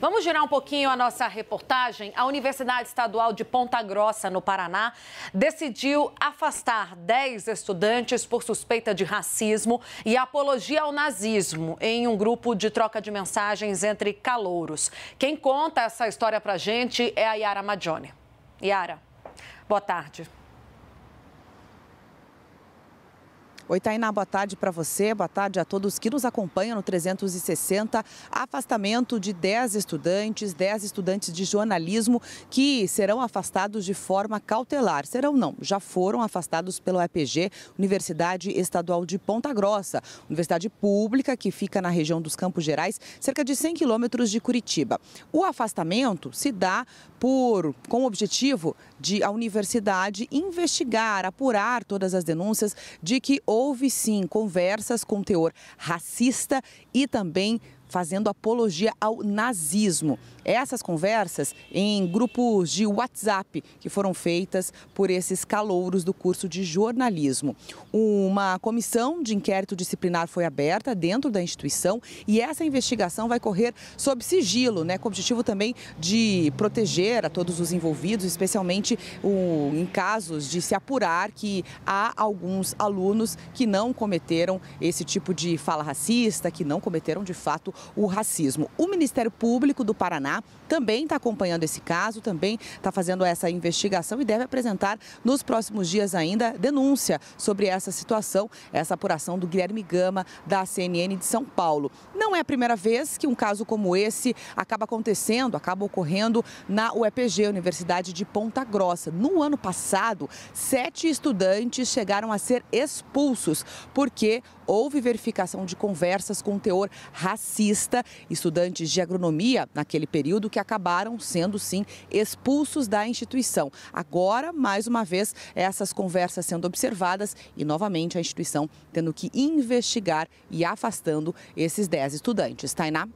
Vamos girar um pouquinho a nossa reportagem. A Universidade Estadual de Ponta Grossa, no Paraná, decidiu afastar 10 estudantes por suspeita de racismo e apologia ao nazismo em um grupo de troca de mensagens entre calouros. Quem conta essa história pra gente é a Yara Magione. Yara, boa tarde. Oi, Tainá, boa tarde para você, boa tarde a todos que nos acompanham no 360. Afastamento de 10 estudantes, 10 estudantes de jornalismo que serão afastados de forma cautelar. Serão não, já foram afastados pelo EPG, Universidade Estadual de Ponta Grossa, universidade pública que fica na região dos Campos Gerais, cerca de 100 quilômetros de Curitiba. O afastamento se dá por, com o objetivo de a universidade investigar, apurar todas as denúncias de que houve houve sim conversas com teor racista e também fazendo apologia ao nazismo. Essas conversas em grupos de WhatsApp que foram feitas por esses calouros do curso de jornalismo. Uma comissão de inquérito disciplinar foi aberta dentro da instituição e essa investigação vai correr sob sigilo, né, com o objetivo também de proteger a todos os envolvidos, especialmente o, em casos de se apurar que há alguns alunos que não cometeram esse tipo de fala racista, que não cometeram de fato o racismo. O Ministério Público do Paraná também está acompanhando esse caso, também está fazendo essa investigação e deve apresentar nos próximos dias ainda denúncia sobre essa situação, essa apuração do Guilherme Gama da CNN de São Paulo. Não é a primeira vez que um caso como esse acaba acontecendo, acaba ocorrendo na UEPG, Universidade de Ponta Grossa. No ano passado, sete estudantes chegaram a ser expulsos porque houve verificação de conversas com teor racista estudantes de agronomia naquele período que acabaram sendo, sim, expulsos da instituição. Agora, mais uma vez, essas conversas sendo observadas e, novamente, a instituição tendo que investigar e afastando esses 10 estudantes. Tainá?